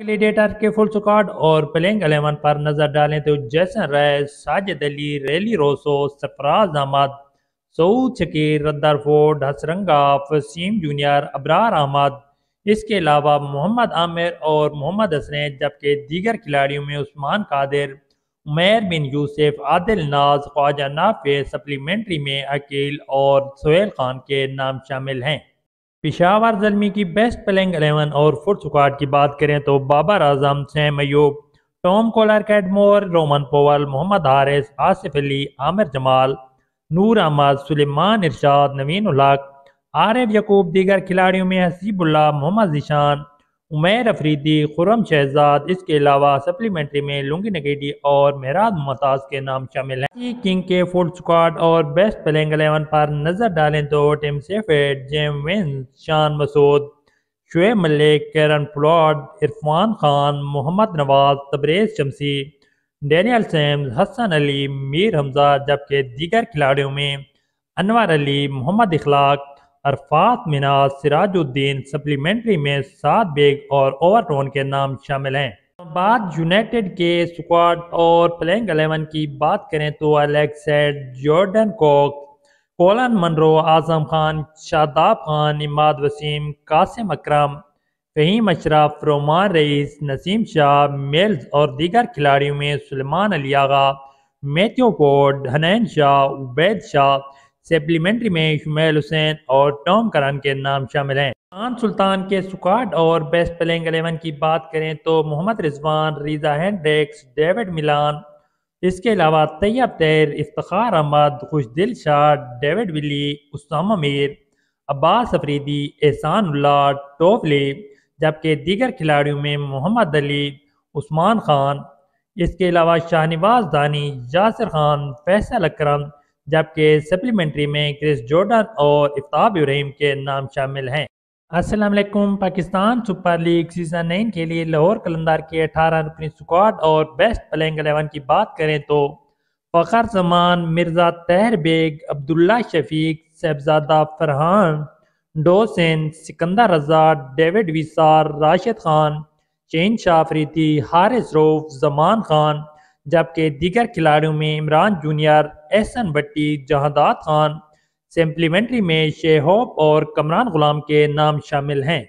gladiator के full squad और playing eleven पर नजर डालें तो Jason Roy Sajid Ali Rilee Rossouw Sarfaraz Ahmed Saud Shakeel Rutherford Hasaranga Faseem junior Abrar Ahmed इसके अलावा मोहम्मद आमिर और मोहम्मद हसनैन जबकि दीगर खिलाड़ियों में उस्मान कादिर उमेर बिन यूसुफ आदिल नाज ख्वाजा नाफे सप्लीमेंट्री में अकील और सोहेल खान के नाम शामिल हैं पिशावर जलमी की बेस्ट प्लेइंग एलेवन और स्क्वाड की बात करें तो Babar Azam Saim Ayub Tom Kohler Cadmore Rovman Powell Mohammad Haris Asif Ali Aamir Jamal Noor Ahmad Sulaiman Irshad Naveen ul Haq Arif Yaqoob दीगर खिलाड़ियों में हसीबुल्ला मोहम्मद ईशान उमेर अफरीदी खुरम शहजाद इसके अलावा सप्लीमेंट्री में लुंगी नगेडी और मेहराज मसाज के नाम शामिल हैं किंग के फुल स्क्वाड और बेस्ट प्लेइंग एलेवन पर नजर डालें तो Tim Seifert James Vince Shan Masood Shoaib Malik Kieron Pollard Irfan Khan Mohammad Nawaz Tabraiz Shamsi Daniel Sams Hasan Ali Mir Hamza जबकि दीगर खिलाड़ियों में अनवर अली मोहम्मद इखलाक अरफात मिनाज सिराजुद्दीन सप्लीमेंट्री में सात बेग और ओवरटोन के नाम शामिल हैं बात यूनाइटेड के स्क्वाड और प्लेइंग अलेवन की बात करें तो Alex Hales Jordan Cox Colin Munro Azam Khan Shadab Khan Imad Wasim Qasim Akram Faheem Ashraf Rumman Raees Naseem Shah Mills और दीगर खिलाड़ियों में Sulaiman Ali Agha Matthew Forde Hunain Shah Ubaid Shah supplementary में शुमेल हुसैन और टॉम करान के नाम शामिल हैं खान सुल्तान के स्क्वाड और बेस्ट प्लेइंग एलेवन की बात करें तो Mohammad Rizwan Reeza Hendricks David Miller इसके अलावा Tayyab Tahir Iftikhar Ahmed Khushdil Shah David Willey Usama Mir Abbas Afridi Ihsanullah Topley जबकि दीगर खिलाड़ियों में मोहम्मद अली उस्मान खान इसके अलावा शाहनवाज दानी जासिर खान फैसल अक्रम जबकि सप्लीमेंट्री में क्रिस जॉर्डन और इफ्ताब इब्राहिम के नाम शामिल हैं असलम Pakistan super league season nine के लिए लाहौर कलंदार के अठारह रुकनी स्क्वाड और बेस्ट प्लेइंग एलेवन की बात करें तो Fakhar Zaman Mirza Tahir Baig Abdullah Shafique Sahibzada Farhan Dussen Sikandar Raza David Wiese Rashid Khan चैन शाह अफरीदी हारिस रोफ जमान खान जबकि दीगर खिलाड़ियों में इमरान जूनियर एहसन भट्टी जहादात खान सप्लीमेंट्री में शेहोप और कमरान गुलाम के नाम शामिल हैं